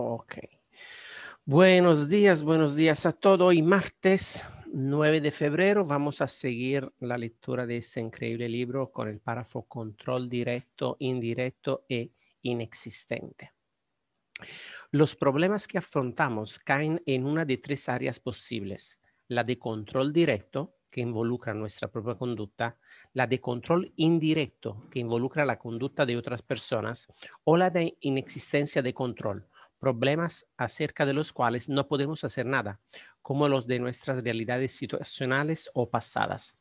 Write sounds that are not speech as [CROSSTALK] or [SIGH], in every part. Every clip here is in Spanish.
Ok. Buenos días, buenos días a todos. Hoy martes 9 de febrero vamos a seguir la lectura de este increíble libro con el párrafo control directo, indirecto e inexistente. Los problemas que afrontamos caen en una de tres áreas posibles. La de control directo, que involucra nuestra propia conducta, la de control indirecto, que involucra la conducta de otras personas, o la de inexistencia de control, problemas acerca de los cuales no podemos hacer nada, como los de nuestras realidades situacionales o pasadas.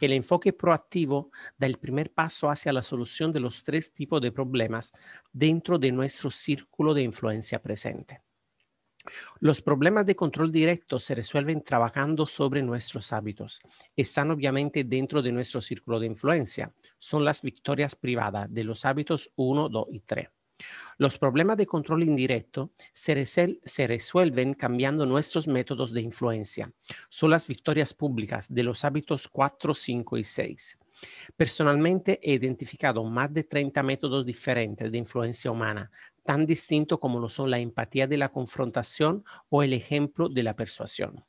El enfoque proactivo da el primer paso hacia la solución de los tres tipos de problemas dentro de nuestro círculo de influencia presente. Los problemas de control directo se resuelven trabajando sobre nuestros hábitos. Están obviamente dentro de nuestro círculo de influencia. Son las victorias privadas de los hábitos 1, 2 y 3. Los problemas de control indirecto se, resuelven cambiando nuestros métodos de influencia. Son las victorias públicas de los hábitos 4, 5 y 6. Personalmente he identificado más de 30 métodos diferentes de influencia humana, tan distintos como lo son la empatía de la confrontación o el ejemplo de la persuasión.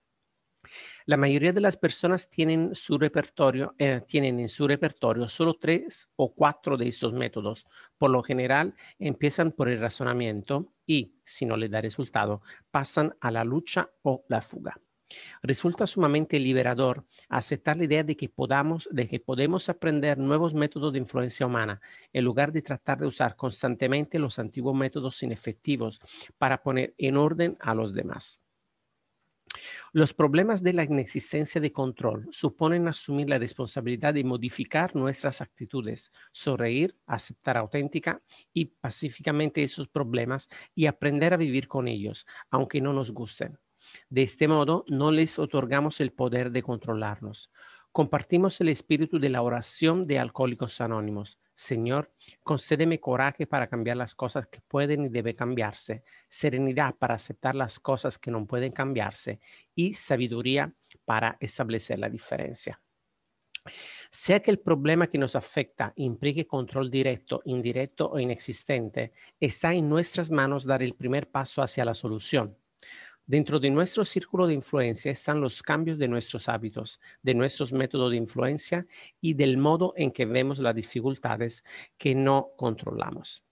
La mayoría de las personas tienen, su repertorio, eh, tienen en su repertorio solo tres o cuatro de esos métodos. Por lo general, empiezan por el razonamiento y, si no le da resultado, pasan a la lucha o la fuga. Resulta sumamente liberador aceptar la idea de que, podamos, de que podemos aprender nuevos métodos de influencia humana en lugar de tratar de usar constantemente los antiguos métodos inefectivos para poner en orden a los demás. Los problemas de la inexistencia de control suponen asumir la responsabilidad de modificar nuestras actitudes, sonreír, aceptar auténtica y pacíficamente esos problemas y aprender a vivir con ellos, aunque no nos gusten. De este modo, no les otorgamos el poder de controlarnos compartimos el espíritu de la oración de Alcohólicos Anónimos. Señor, concédeme coraje para cambiar las cosas que pueden y deben cambiarse, serenidad para aceptar las cosas que no pueden cambiarse y sabiduría para establecer la diferencia. Sea que el problema que nos afecta implique control directo, indirecto o inexistente, está en nuestras manos dar el primer paso hacia la solución. Dentro de nuestro círculo de influencia están los cambios de nuestros hábitos, de nuestros métodos de influencia y del modo en que vemos las dificultades que no controlamos.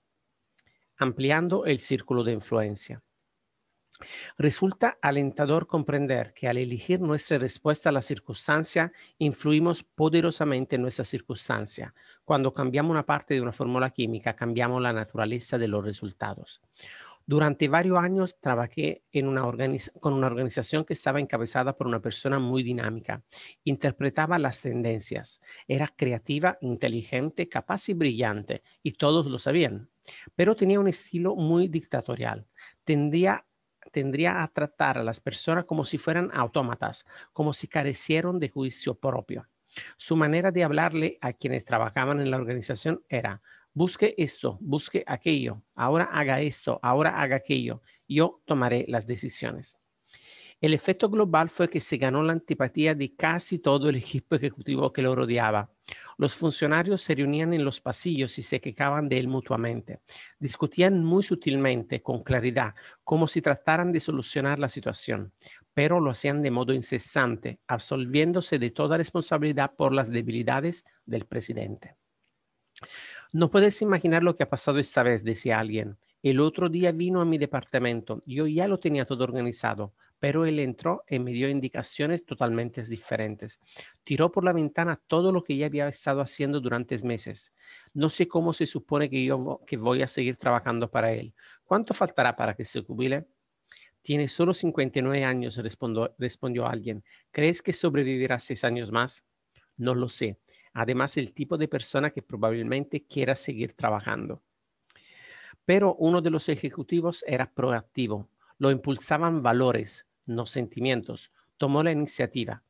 Ampliando el círculo de influencia. Resulta alentador comprender que al elegir nuestra respuesta a la circunstancia, influimos poderosamente en nuestra circunstancia. Cuando cambiamos una parte de una fórmula química, cambiamos la naturaleza de los resultados. Durante varios años trabajé en una con una organización que estaba encabezada por una persona muy dinámica. Interpretaba las tendencias, era creativa, inteligente, capaz y brillante, y todos lo sabían, pero tenía un estilo muy dictatorial. tendría a tratar a las personas como si fueran autómatas, como si carecieran de juicio propio. Su manera de hablarle a quienes trabajaban en la organización era, busque esto, busque aquello, ahora haga esto, ahora haga aquello, yo tomaré las decisiones. El efecto global fue que se ganó la antipatía de casi todo el equipo ejecutivo que lo rodeaba. Los funcionarios se reunían en los pasillos y se quejaban de él mutuamente. Discutían muy sutilmente, con claridad, como si trataran de solucionar la situación, pero lo hacían de modo incesante, absolviéndose de toda responsabilidad por las debilidades del presidente. No puedes imaginar lo que ha pasado esta vez, decía alguien. El otro día vino a mi departamento. Yo ya lo tenía todo organizado, pero él entró y me dio indicaciones totalmente diferentes. Tiró por la ventana todo lo que ya había estado haciendo durante meses. No sé cómo se supone que yo voy a seguir trabajando para él. ¿Cuánto faltará para que se jubile? Tiene solo 59 años, respondió alguien. ¿Crees que sobrevivirá seis años más? No lo sé además el tipo de persona que probablemente quiera seguir trabajando. Pero uno de los ejecutivos era proactivo, lo impulsaban valores, no sentimientos, tomó la iniciativa,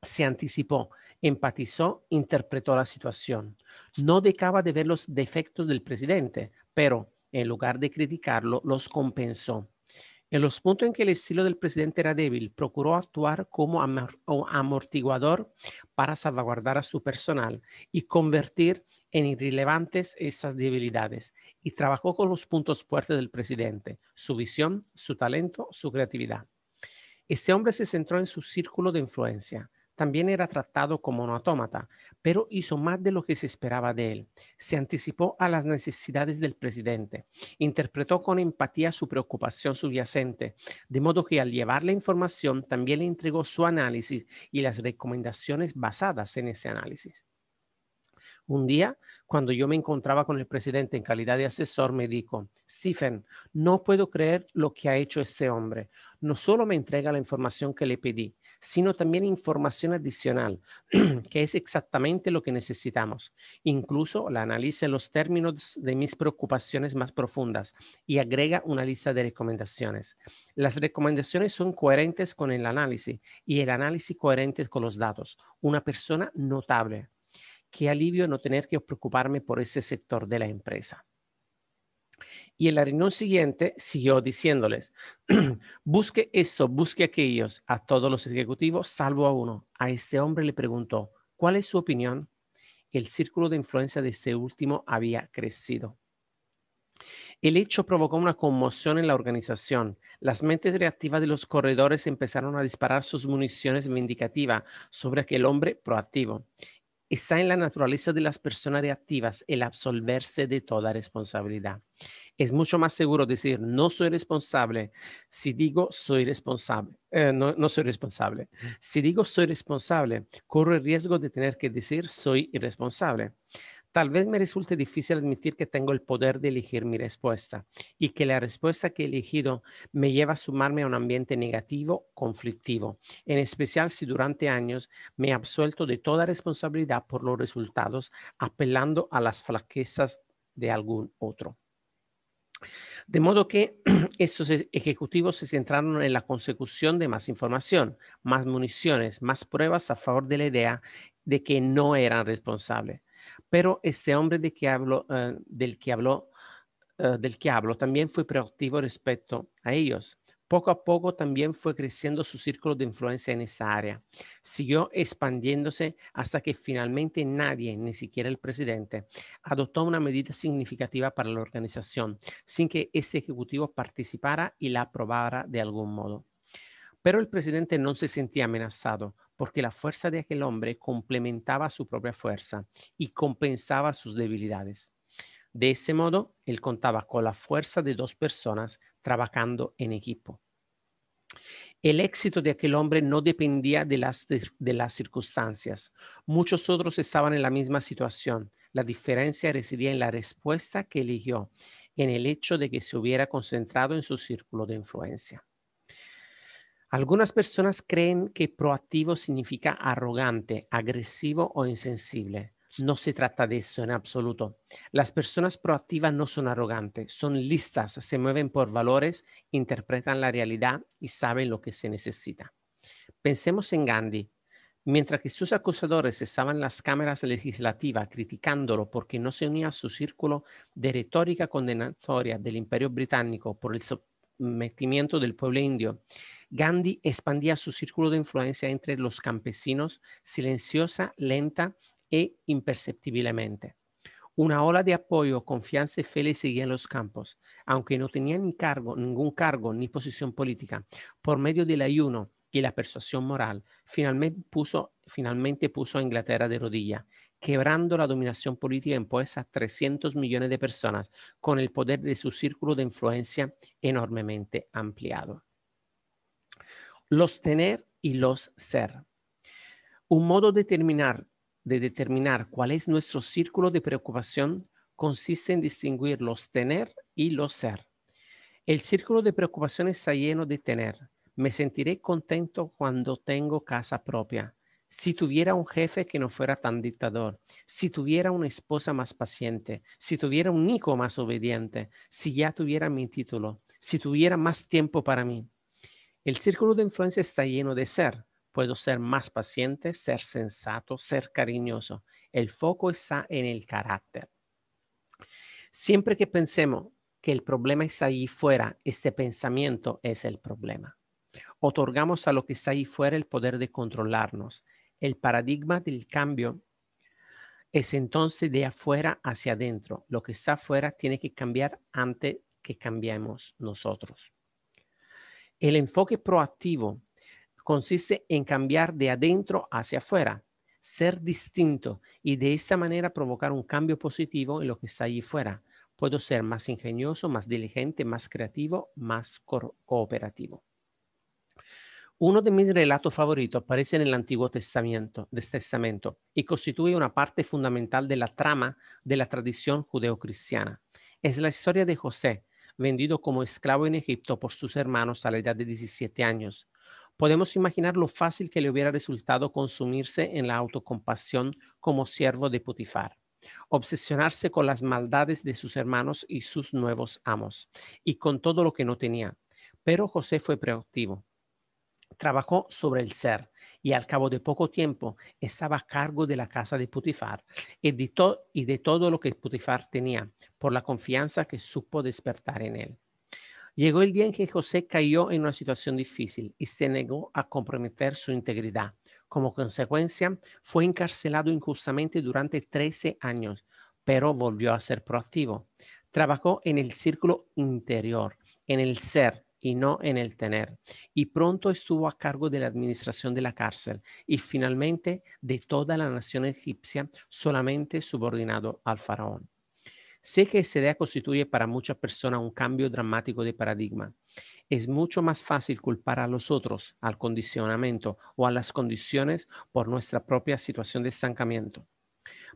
se anticipó, empatizó, interpretó la situación. No dejaba de ver los defectos del presidente, pero en lugar de criticarlo, los compensó. En los puntos en que el estilo del presidente era débil, procuró actuar como amortiguador para salvaguardar a su personal y convertir en irrelevantes esas debilidades. Y trabajó con los puntos fuertes del presidente, su visión, su talento, su creatividad. Este hombre se centró en su círculo de influencia, también era tratado como un autómata, pero hizo más de lo que se esperaba de él. Se anticipó a las necesidades del presidente, interpretó con empatía su preocupación subyacente, de modo que al llevar la información también le entregó su análisis y las recomendaciones basadas en ese análisis. Un día, cuando yo me encontraba con el presidente en calidad de asesor, me dijo, Stephen, no puedo creer lo que ha hecho ese hombre. No solo me entrega la información que le pedí, sino también información adicional, [CLEARS THROAT] que es exactamente lo que necesitamos. Incluso la analiza en los términos de mis preocupaciones más profundas y agrega una lista de recomendaciones. Las recomendaciones son coherentes con el análisis y el análisis coherente con los datos. Una persona notable. Qué alivio no tener que preocuparme por ese sector de la empresa. Y el arenón siguiente siguió diciéndoles, [CLEARS THROAT] busque eso, busque aquellos, a todos los ejecutivos, salvo a uno. A ese hombre le preguntó, ¿cuál es su opinión? El círculo de influencia de ese último había crecido. El hecho provocó una conmoción en la organización. Las mentes reactivas de los corredores empezaron a disparar sus municiones vindicativas sobre aquel hombre proactivo. Está en la naturaleza de las personas reactivas el absolverse de toda responsabilidad. Es mucho más seguro decir no soy responsable si digo soy responsable. Eh, no, no soy responsable. Si digo soy responsable, corro el riesgo de tener que decir soy irresponsable. Tal vez me resulte difícil admitir que tengo el poder de elegir mi respuesta y que la respuesta que he elegido me lleva a sumarme a un ambiente negativo, conflictivo, en especial si durante años me he absuelto de toda responsabilidad por los resultados apelando a las flaquezas de algún otro. De modo que [CLEARS THROAT] estos e-, ejecutivos se centraron en la consecución de más información, más municiones, más pruebas a favor de la idea de que no eran responsables. Pero este hombre que eh, del, que habló, eh, del que hablo también fue proactivo respecto a ellos. Poco a poco también fue creciendo su círculo de influencia en esta área. Siguió expandiéndose hasta que finalmente nadie, ni siquiera el presidente, adoptó una medida significativa para la organización, sin que este ejecutivo participara y la aprobara de algún modo. Pero el presidente no se sentía amenazado porque la fuerza de aquel hombre complementaba su propia fuerza y compensaba sus debilidades. De ese modo, él contaba con la fuerza de dos personas trabajando en equipo. El éxito de aquel hombre no dependía de las, de las circunstancias. Muchos otros estaban en la misma situación. La diferencia residía en la respuesta que eligió, en el hecho de que se hubiera concentrado en su círculo de influencia. Algunas personas creen que proactivo significa arrogante, agresivo o insensible. No se trata de eso en absoluto. Las personas proactivas no son arrogantes, son listas, se mueven por valores, interpretan la realidad y saben lo que se necesita. Pensemos en Gandhi. Mientras que sus acusadores estaban en las cámaras legislativas criticándolo porque no se unía a su círculo de retórica condenatoria del imperio británico por el metimiento del pueblo indio, Gandhi expandía su círculo de influencia entre los campesinos silenciosa, lenta e imperceptiblemente. Una ola de apoyo, confianza y fe le seguía en los campos, aunque no tenía ni cargo, ningún cargo ni posición política. Por medio del ayuno y la persuasión moral, finalmente puso, finalmente puso a Inglaterra de rodilla quebrando la dominación política impuesta a 300 millones de personas con el poder de su círculo de influencia enormemente ampliado. Los tener y los ser. Un modo de determinar, de determinar cuál es nuestro círculo de preocupación consiste en distinguir los tener y los ser. El círculo de preocupación está lleno de tener. Me sentiré contento cuando tengo casa propia si tuviera un jefe que no fuera tan dictador, si tuviera una esposa más paciente, si tuviera un hijo más obediente, si ya tuviera mi título, si tuviera más tiempo para mí. El círculo de influencia está lleno de ser. Puedo ser más paciente, ser sensato, ser cariñoso. El foco está en el carácter. Siempre que pensemos que el problema está ahí fuera, este pensamiento es el problema. Otorgamos a lo que está ahí fuera el poder de controlarnos, el paradigma del cambio es entonces de afuera hacia adentro. Lo que está afuera tiene que cambiar antes que cambiemos nosotros. El enfoque proactivo consiste en cambiar de adentro hacia afuera, ser distinto y de esta manera provocar un cambio positivo en lo que está allí fuera. Puedo ser más ingenioso, más diligente, más creativo, más cooperativo. Uno de mis relatos favoritos aparece en el Antiguo este Testamento, y constituye una parte fundamental de la trama de la tradición judeocristiana. Es la historia de José, vendido como esclavo en Egipto por sus hermanos a la edad de 17 años. Podemos imaginar lo fácil que le hubiera resultado consumirse en la autocompasión como siervo de Potifar obsesionarse con las maldades de sus hermanos y sus nuevos amos, y con todo lo que no tenía. Pero José fue proactivo Trabajó sobre el ser y al cabo de poco tiempo estaba a cargo de la casa de Putifar y de, y de todo lo que Putifar tenía por la confianza que supo despertar en él. Llegó el día en que José cayó en una situación difícil y se negó a comprometer su integridad. Como consecuencia, fue encarcelado injustamente durante 13 años, pero volvió a ser proactivo. Trabajó en el círculo interior, en el ser, y no en el tener. Y pronto estuvo a cargo de la administración de la cárcel y finalmente de toda la nación egipcia, solamente subordinado al faraón. Sé que esa idea constituye para muchas personas un cambio dramático de paradigma. Es mucho más fácil culpar a los otros, al condicionamiento o a las condiciones por nuestra propia situación de estancamiento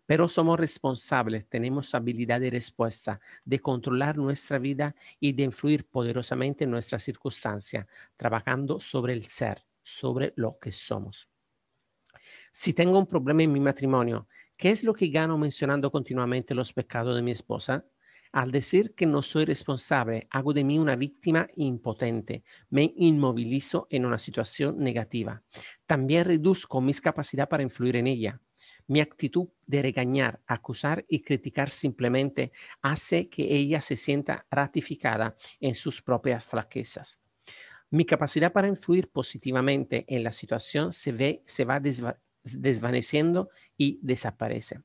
pero somos responsables, tenemos habilidad de respuesta, de controlar nuestra vida y de influir poderosamente en nuestra circunstancia, trabajando sobre el ser, sobre lo que somos. Si tengo un problema en mi matrimonio, ¿qué es lo que gano mencionando continuamente los pecados de mi esposa? Al decir que no soy responsable, hago de mí una víctima impotente, me inmovilizo en una situación negativa. También reduzco mis capacidades para influir en ella, mi actitud de regañar, acusar y criticar simplemente hace que ella se sienta ratificada en sus propias flaquezas. Mi capacidad para influir positivamente en la situación se, ve, se va desvaneciendo y desaparece.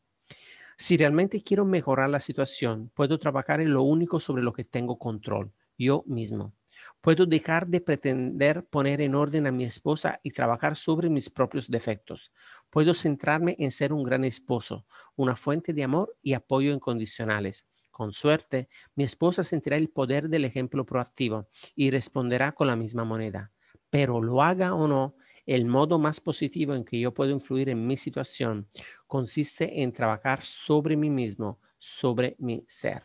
Si realmente quiero mejorar la situación, puedo trabajar en lo único sobre lo que tengo control, yo mismo. Puedo dejar de pretender poner en orden a mi esposa y trabajar sobre mis propios defectos puedo centrarme en ser un gran esposo, una fuente de amor y apoyo incondicionales. Con suerte, mi esposa sentirá el poder del ejemplo proactivo y responderá con la misma moneda. Pero lo haga o no, el modo más positivo en que yo puedo influir en mi situación consiste en trabajar sobre mí mismo, sobre mi ser.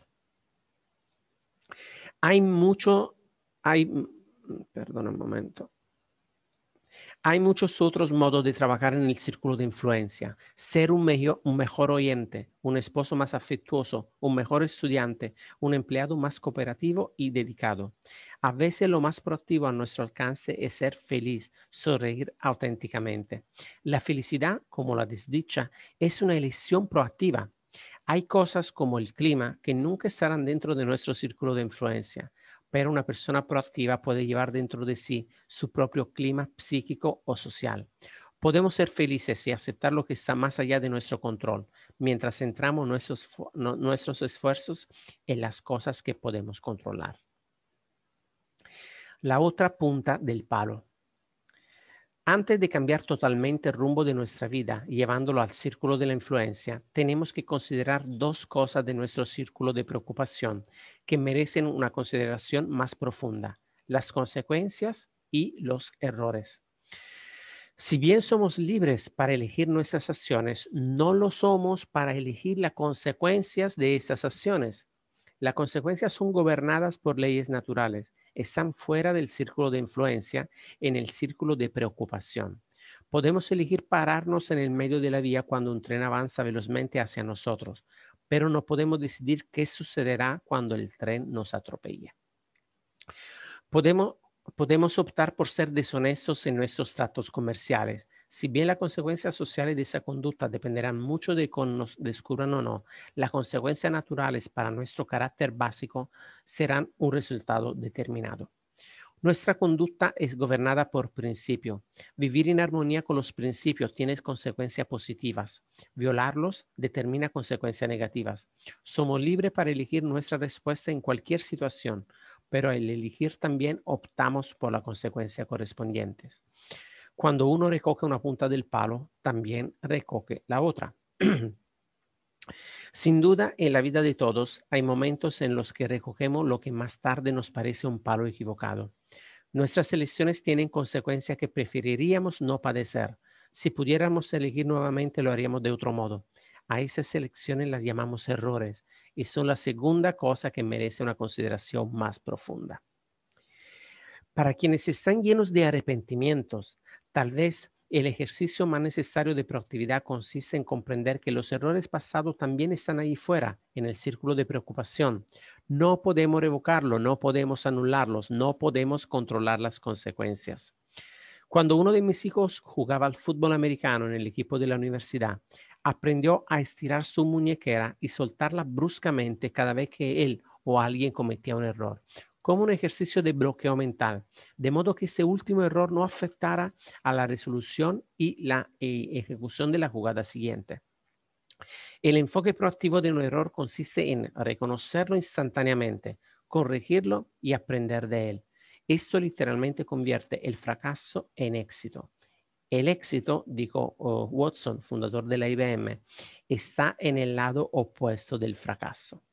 Hay mucho, hay, mm, mm, perdón un momento, hay muchos otros modos de trabajar en el círculo de influencia. Ser un, mejor oyente, un esposo más afectuoso, un mejor estudiante, un empleado más cooperativo y dedicado. A veces lo más proactivo a nuestro alcance es ser feliz, sonreír auténticamente. La felicidad, como la desdicha, es una elección proactiva. Hay cosas como el clima que nunca estarán dentro de nuestro círculo de influencia pero una persona proactiva puede llevar dentro de sí su propio clima psíquico o social. Podemos ser felices y aceptar lo que está más allá de nuestro control, mientras centramos nuestros, nuestros esfuerzos en las cosas que podemos controlar. La otra punta del palo. Antes de cambiar totalmente el rumbo de nuestra vida, llevándolo al círculo de la influencia, tenemos que considerar dos cosas de nuestro círculo de preocupación que merecen una consideración más profunda, las consecuencias y los errores. Si bien somos libres para elegir nuestras acciones, no lo somos para elegir las consecuencias de esas acciones. Las consecuencias son gobernadas por leyes naturales están fuera del círculo de influencia en el círculo de preocupación. Podemos elegir pararnos en el medio de la vía cuando un tren avanza velozmente hacia nosotros, pero no podemos decidir qué sucederá cuando el tren nos atropella. Podemos, podemos optar por ser deshonestos en nuestros tratos comerciales, si bien las consecuencias sociales de esa conducta dependerán mucho de cómo nos descubran o no, las consecuencias naturales para nuestro carácter básico serán un resultado determinado. Nuestra conducta es gobernada por principio. Vivir en armonía con los principios tiene consecuencias positivas. Violarlos determina consecuencias negativas. Somos libres para elegir nuestra respuesta en cualquier situación, pero al elegir también optamos por la consecuencia correspondientes. Cuando uno recoge una punta del palo, también recoge la otra. [CLEARS THROAT] Sin duda, en la vida de todos hay momentos en los que recogemos lo que más tarde nos parece un palo equivocado. Nuestras elecciones tienen consecuencias que preferiríamos no padecer. Si pudiéramos elegir nuevamente, lo haríamos de otro modo. A esas elecciones las llamamos errores y son la segunda cosa que merece una consideración más profunda. Para quienes están llenos de arrepentimientos, Tal vez el ejercicio más necesario de proactividad consiste en comprender que los errores pasados también están ahí fuera, en el círculo de preocupación. No podemos revocarlo, no podemos anularlos, no podemos controlar las consecuencias. Cuando uno de mis hijos jugaba al fútbol americano en el equipo de la universidad, aprendió a estirar su muñequera y soltarla bruscamente cada vez que él o alguien cometía un error como un ejercicio de bloqueo mental, de modo que ese último error no afectara a la resolución y la eh, ejecución de la jugada siguiente. El enfoque proactivo de un error consiste en reconocerlo instantáneamente, corregirlo y aprender de él. Esto literalmente convierte el fracaso en éxito. El éxito, dijo oh, Watson, fundador de la IBM, está en el lado opuesto del fracaso.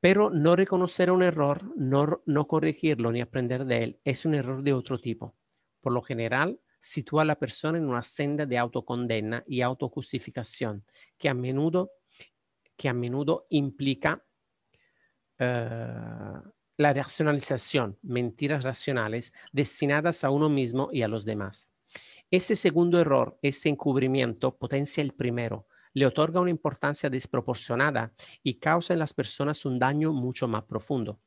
Pero no reconocer un error, no, corregirlo ni aprender de él es un error de otro tipo. Por lo general, sitúa a la persona en una senda de autocondena y autocustificación que a menudo, que a menudo implica eh, la racionalización, mentiras racionales destinadas a uno mismo y a los demás. Ese segundo error, ese encubrimiento, potencia el primero le otorga una importancia desproporcionada y causa en las personas un daño mucho más profundo.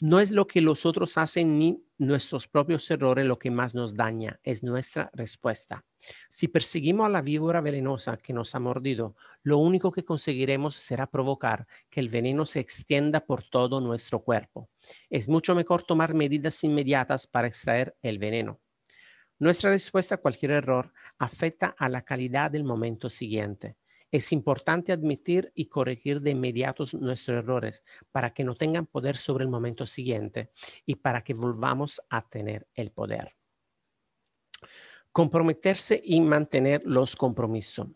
No es lo que los otros hacen ni nuestros propios errores lo que más nos daña, es nuestra respuesta. Si perseguimos a la víbora venenosa que nos ha mordido, lo único que conseguiremos será provocar que el veneno se extienda por todo nuestro cuerpo. Es mucho mejor tomar medidas inmediatas para extraer el veneno. Nuestra respuesta a cualquier error afecta a la calidad del momento siguiente. Es importante admitir y corregir de inmediato nuestros errores para que no tengan poder sobre el momento siguiente y para que volvamos a tener el poder. Comprometerse y mantener los compromisos.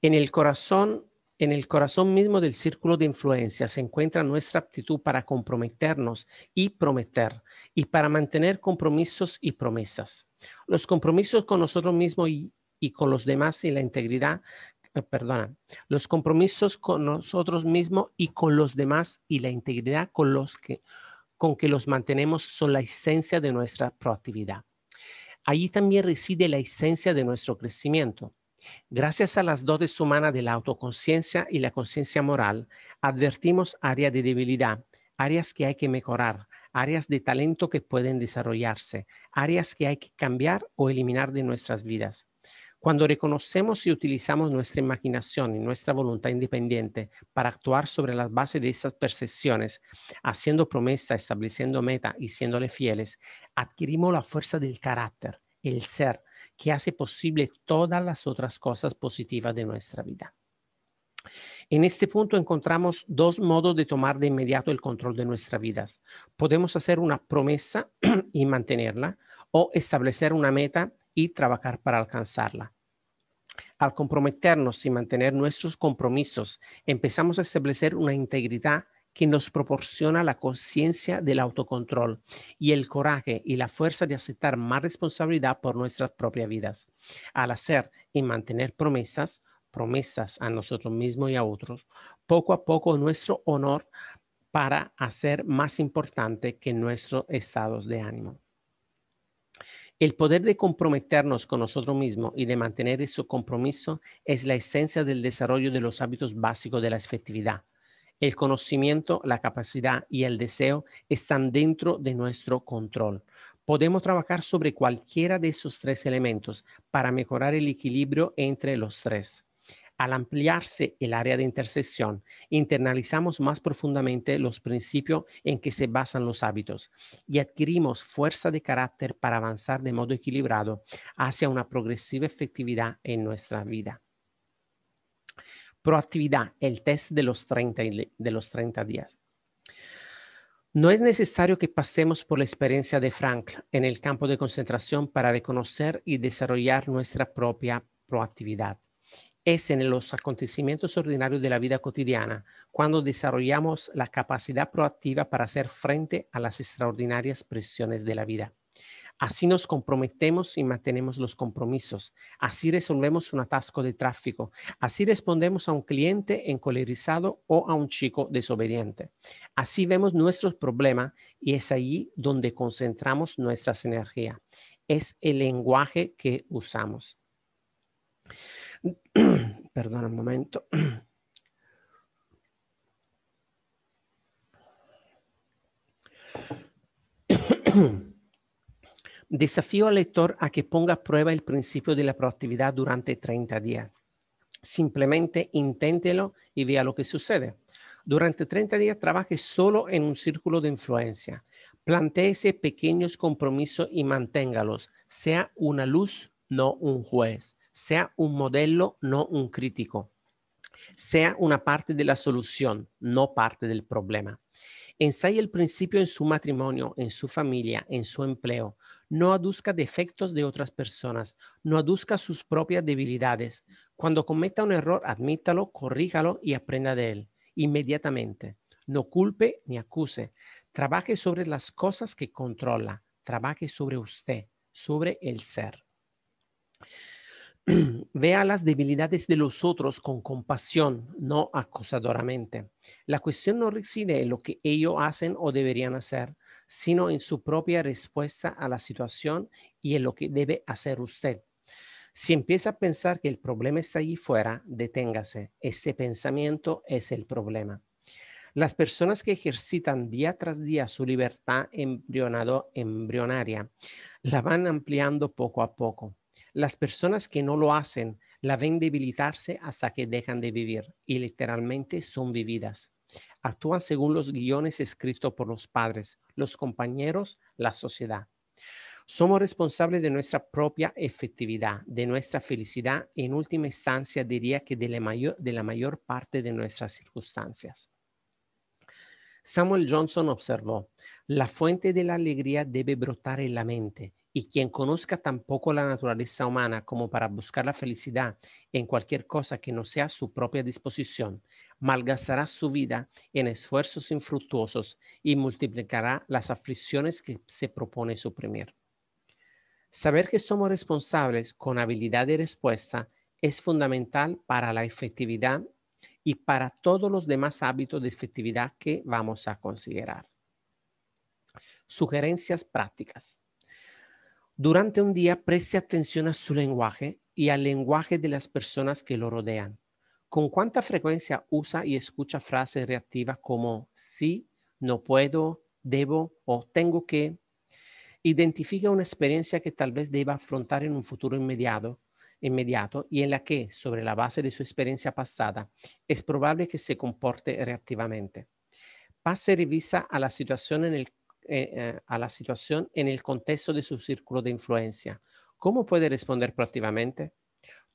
En el corazón en el corazón mismo del círculo de influencia se encuentra nuestra aptitud para comprometernos y prometer, y para mantener compromisos y promesas. Los compromisos con nosotros mismos y, con los demás y la integridad, eh, los compromisos con nosotros mismos y con los demás y la integridad con los que con que los mantenemos son la esencia de nuestra proactividad. Allí también reside la esencia de nuestro crecimiento. Gracias a las dotes humanas de la autoconciencia y la conciencia moral, advertimos áreas de debilidad, áreas que hay que mejorar, áreas de talento que pueden desarrollarse, áreas que hay que cambiar o eliminar de nuestras vidas. Cuando reconocemos y utilizamos nuestra imaginación y nuestra voluntad independiente para actuar sobre las bases de esas percepciones, haciendo promesas, estableciendo meta y siéndole fieles, adquirimos la fuerza del carácter, el ser, que hace posible todas las otras cosas positivas de nuestra vida. En este punto encontramos dos modos de tomar de inmediato el control de nuestras vidas. Podemos hacer una promesa [CLEARS THROAT] y mantenerla o establecer una meta y trabajar para alcanzarla. Al comprometernos y mantener nuestros compromisos, empezamos a establecer una integridad que nos proporciona la conciencia del autocontrol y el coraje y la fuerza de aceptar más responsabilidad por nuestras propias vidas. Al hacer y mantener promesas, promesas a nosotros mismos y a otros, poco a poco nuestro honor para hacer más importante que nuestros estados de ánimo. El poder de comprometernos con nosotros mismos y de mantener ese compromiso es la esencia del desarrollo de los hábitos básicos de la efectividad, el conocimiento, la capacidad y el deseo están dentro de nuestro control. Podemos trabajar sobre cualquiera de esos tres elementos para mejorar el equilibrio entre los tres. Al ampliarse el área de intersección, internalizamos más profundamente los principios en que se basan los hábitos y adquirimos fuerza de carácter para avanzar de modo equilibrado hacia una progresiva efectividad en nuestra vida. Proactividad, el test de los 30, días. No es necesario que pasemos por la experiencia de Frank en el campo de concentración para reconocer y desarrollar nuestra propia proactividad. Es en los acontecimientos ordinarios de la vida cotidiana cuando desarrollamos la capacidad proactiva para hacer frente a las extraordinarias presiones de la vida. Así nos comprometemos y mantenemos los compromisos. Así resolvemos un atasco de tráfico. Así respondemos a un cliente encolerizado o a un chico desobediente. Así vemos nuestros problemas y es allí donde concentramos nuestras energías. Es el lenguaje que usamos. [CLEARS THROAT] Perdón un momento. [CLEARS THROAT] Desafío al lector a que ponga a prueba el principio de la proactividad durante 30 días. Simplemente inténtelo y vea lo que sucede. Durante 30 días trabaje solo en un círculo de influencia. Plantéese pequeños compromisos y manténgalos. Sea una luz, no un juez. Sea un modelo, no un crítico. Sea una parte de la solución, no parte del problema. Ensaye el principio en su matrimonio, en su familia, en su empleo. No aduzca defectos de otras personas, no aduzca sus propias debilidades. Cuando cometa un error, admítalo, corrígalo y aprenda de él inmediatamente. No culpe ni acuse. Trabaje sobre las cosas que controla. Trabaje sobre usted, sobre el ser. [CLEARS THROAT] Vea las debilidades de los otros con compasión, no acusadoramente. La cuestión no reside en lo que ellos hacen o deberían hacer, sino en su propia respuesta a la situación y en lo que debe hacer usted. Si empieza a pensar que el problema está allí fuera, deténgase. Ese pensamiento es el problema. Las personas que ejercitan día tras día su libertad embrionaria la van ampliando poco a poco. Las personas que no lo hacen la ven debilitarse hasta que dejan de vivir y literalmente son vividas actúan según los guiones escritos por los padres, los compañeros, la sociedad. Somos responsables de nuestra propia efectividad, de nuestra felicidad y en última instancia diría que de la mayor, de la mayor parte de nuestras circunstancias. Samuel Johnson observó, la fuente de la alegría debe brotar en la mente y quien conozca tampoco la naturaleza humana como para buscar la felicidad en cualquier cosa que no sea su propia disposición, malgastará su vida en esfuerzos infructuosos y multiplicará las aflicciones que se propone suprimir. Saber que somos responsables con habilidad de respuesta es fundamental para la efectividad y para todos los demás hábitos de efectividad que vamos a considerar. Sugerencias prácticas. Durante un día preste atención a su lenguaje y al lenguaje de las personas que lo rodean. ¿Con cuánta frecuencia usa y escucha frases reactivas como sí, no puedo, debo o tengo que? Identifica una experiencia que tal vez deba afrontar en un futuro inmediato, inmediato y en la que, sobre la base de su experiencia pasada, es probable que se comporte reactivamente. Pase revisa a la situación en el eh, eh, a la situación en el contexto de su círculo de influencia. ¿Cómo puede responder proactivamente?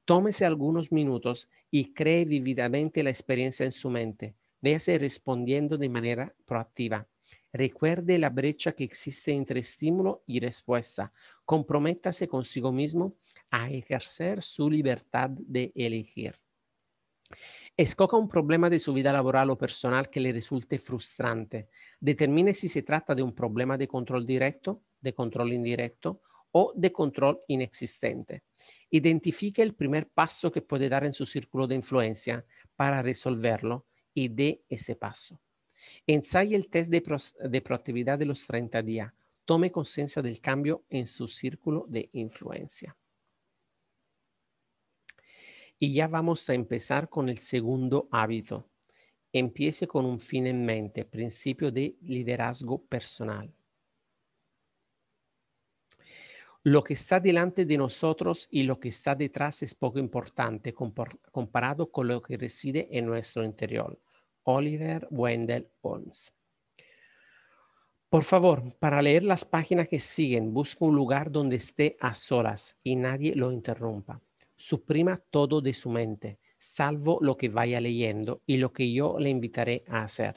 Tómese algunos minutos y cree vividamente la experiencia en su mente. Véase respondiendo de manera proactiva. Recuerde la brecha que existe entre estímulo y respuesta. Comprométase consigo mismo a ejercer su libertad de elegir. Escoca un problema de su vida laboral o personal que le resulte frustrante. Determine si se trata de un problema de control directo, de control indirecto o de control inexistente. Identifique el primer paso que puede dar en su círculo de influencia para resolverlo y dé ese paso. Ensaye el test de, de proactividad de los 30 días. Tome conciencia del cambio en su círculo de influencia. Y ya vamos a empezar con el segundo hábito. Empiece con un fin en mente, principio de liderazgo personal. Lo que está delante de nosotros y lo que está detrás es poco importante comparado con lo que reside en nuestro interior. Oliver Wendell Holmes. Por favor, para leer las páginas que siguen, busque un lugar donde esté a solas y nadie lo interrumpa. Suprima todo de su mente, salvo lo que vaya leyendo y lo que yo le invitaré a hacer.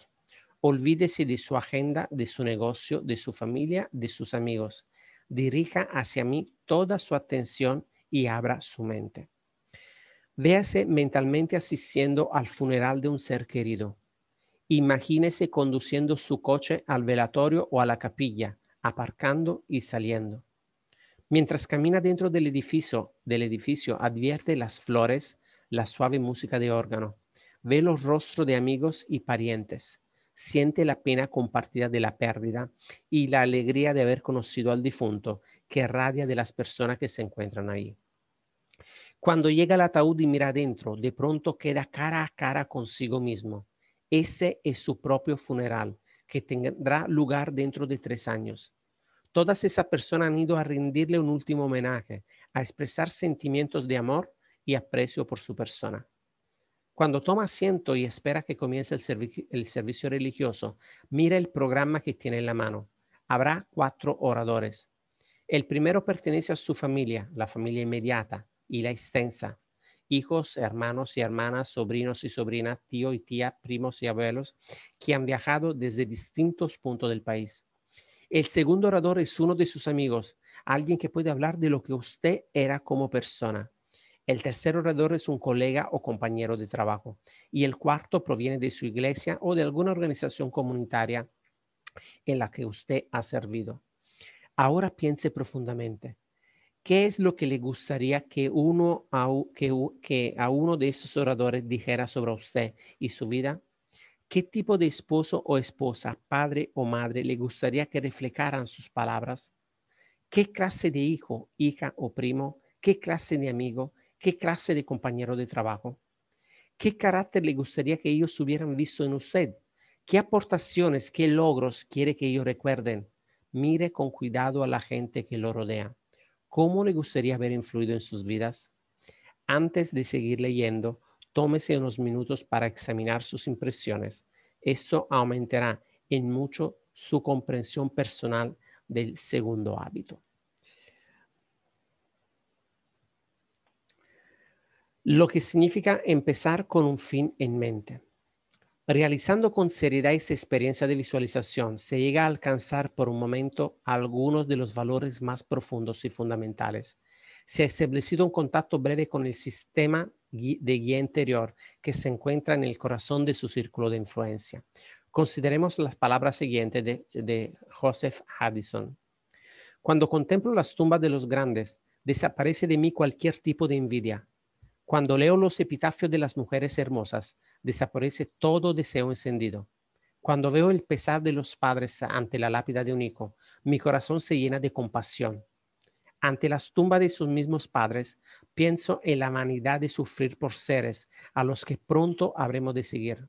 Olvídese de su agenda, de su negocio, de su familia, de sus amigos. Dirija hacia mí toda su atención y abra su mente. Véase mentalmente asistiendo al funeral de un ser querido. Imagínese conduciendo su coche al velatorio o a la capilla, aparcando y saliendo. Mientras camina dentro del edificio, del edificio, advierte las flores, la suave música de órgano, ve los rostros de amigos y parientes, siente la pena compartida de la pérdida y la alegría de haber conocido al difunto que radia de las personas que se encuentran ahí. Cuando llega al ataúd y mira adentro, de pronto queda cara a cara consigo mismo. Ese es su propio funeral, que tendrá lugar dentro de tres años. Todas esas personas han ido a rendirle un último homenaje, a expresar sentimientos de amor y aprecio por su persona. Cuando toma asiento y espera que comience el, servicio religioso, mira el programa que tiene en la mano. Habrá cuatro oradores. El primero pertenece a su familia, la familia inmediata y la extensa. Hijos, hermanos y hermanas, sobrinos y sobrinas, tío y tía, primos y abuelos, que han viajado desde distintos puntos del país. El segundo orador es uno de sus amigos, alguien que puede hablar de lo que usted era como persona. El tercer orador es un colega o compañero de trabajo. Y el cuarto proviene de su iglesia o de alguna organización comunitaria en la que usted ha servido. Ahora piense profundamente. ¿Qué es lo que le gustaría que, uno que a uno de esos oradores dijera sobre usted y su vida? ¿Qué tipo de esposo o esposa, padre o madre le gustaría que reflejaran sus palabras? ¿Qué clase de hijo, hija o primo? ¿Qué clase de amigo? ¿Qué clase de compañero de trabajo? ¿Qué carácter le gustaría que ellos hubieran visto en usted? ¿Qué aportaciones, qué logros quiere que ellos recuerden? Mire con cuidado a la gente que lo rodea. ¿Cómo le gustaría haber influido en sus vidas? Antes de seguir leyendo, tómese unos minutos para examinar sus impresiones. Eso aumentará en mucho su comprensión personal del segundo hábito. Lo que significa empezar con un fin en mente. Realizando con seriedad esa experiencia de visualización, se llega a alcanzar por un momento algunos de los valores más profundos y fundamentales se ha establecido un contacto breve con el sistema de guía interior que se encuentra en el corazón de su círculo de influencia. Consideremos las palabras siguientes de, Joseph Addison. Cuando contemplo las tumbas de los grandes, desaparece de mí cualquier tipo de envidia. Cuando leo los epitafios de las mujeres hermosas, desaparece todo deseo encendido. Cuando veo el pesar de los padres ante la lápida de un hijo, mi corazón se llena de compasión. Ante las tumbas de sus mismos padres, pienso en la vanidad de sufrir por seres a los que pronto habremos de seguir.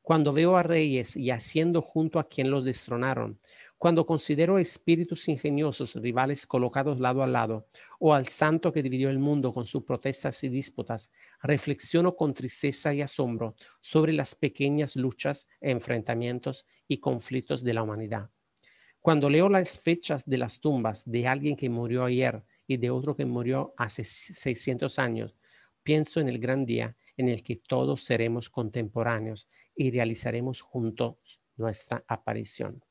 Cuando veo a reyes y haciendo junto a quien los destronaron, cuando considero espíritus ingeniosos rivales colocados lado a lado, o al santo que dividió el mundo con sus protestas y disputas, reflexiono con tristeza y asombro sobre las pequeñas luchas, enfrentamientos y conflictos de la humanidad. Cuando leo las fechas de las tumbas de alguien que murió ayer y de otro que murió hace 600 años, pienso en el gran día en el que todos seremos contemporáneos y realizaremos juntos nuestra aparición.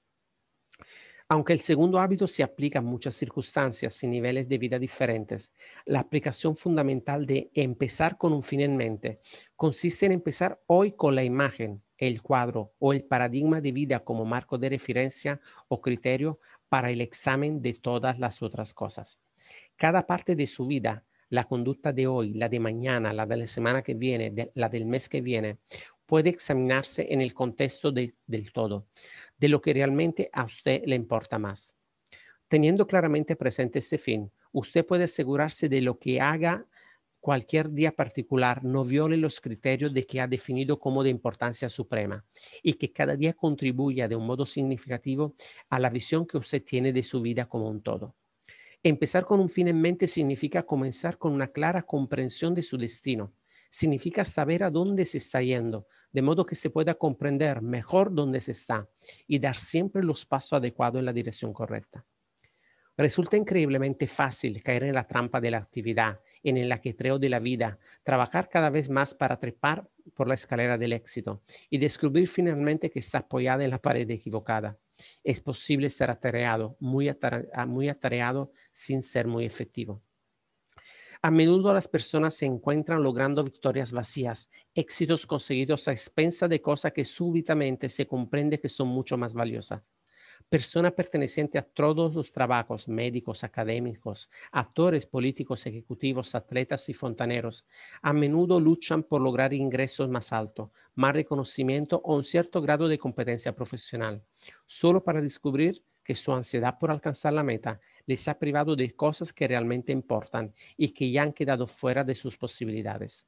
Aunque el segundo hábito se aplica a muchas circunstancias y niveles de vida diferentes, la aplicación fundamental de empezar con un fin en mente consiste en empezar hoy con la imagen el cuadro o el paradigma de vida como marco de referencia o criterio para el examen de todas las otras cosas. Cada parte de su vida, la conducta de hoy, la de mañana, la de la semana que viene, la del mes que viene, puede examinarse en el contexto del todo, de lo que realmente a usted le importa más. Teniendo claramente presente ese fin, usted puede asegurarse de lo que haga cualquier día particular no viole los criterios de que ha definido como de importancia suprema y que cada día contribuya de un modo significativo a la visión que usted tiene de su vida como un todo. Empezar con un fin en mente significa comenzar con una clara comprensión de su destino. Significa saber a dónde se está yendo, de modo que se pueda comprender mejor dónde se está y dar siempre los pasos adecuados en la dirección correcta. Resulta increíblemente fácil caer en la trampa de la actividad en el aquetreo de la vida, trabajar cada vez más para trepar por la escalera del éxito y descubrir finalmente que está apoyada en la pared equivocada. Es posible ser atareado, muy, ah, muy atareado sin ser muy efectivo. A menudo las personas se encuentran logrando victorias vacías, éxitos conseguidos a expensa de cosas que súbitamente se comprende que son mucho más valiosas personas pertenecientes a todos los trabajos, médicos, académicos, actores políticos, ejecutivos, atletas y fontaneros, a menudo luchan por lograr ingresos más altos, más reconocimiento o un cierto grado de competencia profesional, solo para descubrir que su ansiedad por alcanzar la meta les ha privado de cosas que realmente importan y que ya han quedado fuera de sus posibilidades.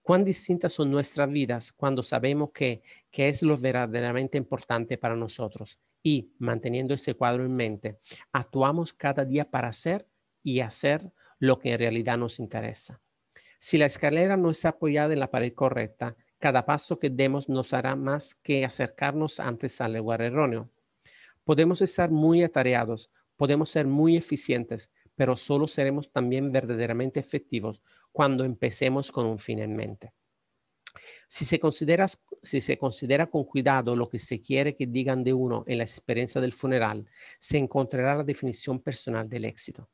Cuán distintas son nuestras vidas cuando sabemos qué es lo verdaderamente importante para nosotros y manteniendo ese cuadro en mente, actuamos cada día para hacer y hacer lo que en realidad nos interesa. Si la escalera no está apoyada en la pared correcta, cada paso que demos nos hará más que acercarnos antes al lugar erróneo. Podemos estar muy atareados, podemos ser muy eficientes, pero solo seremos también verdaderamente efectivos cuando empecemos con un fin en mente. Si se, considera, con cuidado lo que se quiere que digan de uno en la experiencia del funeral, se encontrará la definición personal del éxito.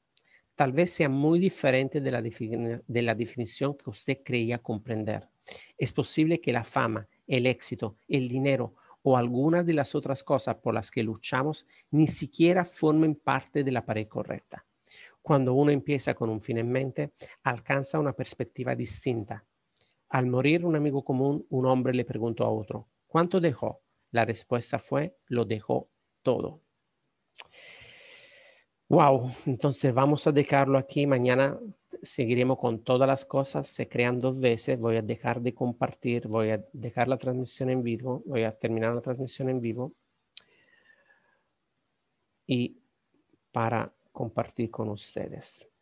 Tal vez sea muy diferente de la, definición que usted creía comprender. Es posible que la fama, el éxito, el dinero o alguna de las otras cosas por las que luchamos ni siquiera formen parte de la pared correcta. Cuando uno empieza con un fin en mente, alcanza una perspectiva distinta al morir un amigo común, un hombre le preguntó a otro, ¿cuánto dejó? La respuesta fue, lo dejó todo. Wow, entonces vamos a dejarlo aquí. Mañana seguiremos con todas las cosas. Se crean dos veces. Voy a dejar de compartir, voy a dejar la transmisión en vivo, voy a terminar la transmisión en vivo. Y para compartir con ustedes.